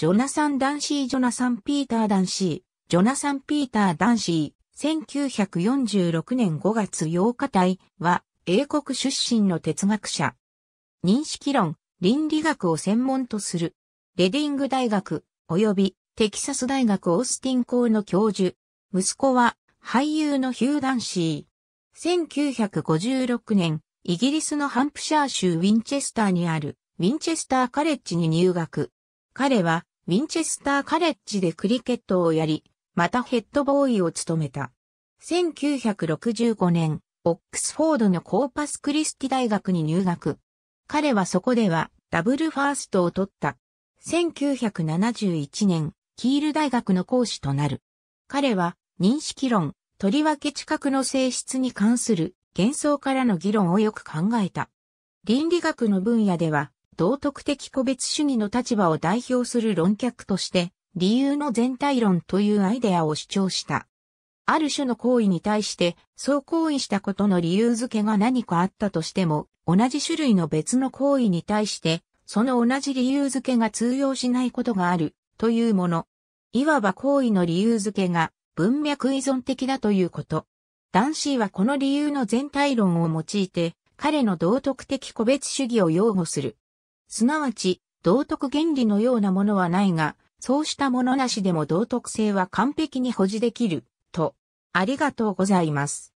ジョナサン・ダンシー・ジョナサン・ピーター・ダンシー、ジョナサン・ピーター・ダンシー、1946年5月8日隊は、英国出身の哲学者。認識論、倫理学を専門とする。レディング大学、及びテキサス大学オースティン校の教授。息子は、俳優のヒュー・ダンシー。1956年、イギリスのハンプシャー州ウィンチェスターにある、ウィンチェスターカレッジに入学。彼は、ウィンチェスターカレッジでクリケットをやり、またヘッドボーイを務めた。1965年、オックスフォードのコーパスクリスティ大学に入学。彼はそこではダブルファーストを取った。1971年、キール大学の講師となる。彼は認識論、とりわけ知覚の性質に関する幻想からの議論をよく考えた。倫理学の分野では道徳的個別主義の立場を代表する論客として、理由の全体論というアイデアを主張した。ある種の行為に対して、そう行為したことの理由付けが何かあったとしても、同じ種類の別の行為に対して、その同じ理由付けが通用しないことがある、というもの。いわば行為の理由付けが文脈依存的だということ。男子はこの理由の全体論を用いて、彼の道徳的個別主義を擁護する。すなわち、道徳原理のようなものはないが、そうしたものなしでも道徳性は完璧に保持できる、と。ありがとうございます。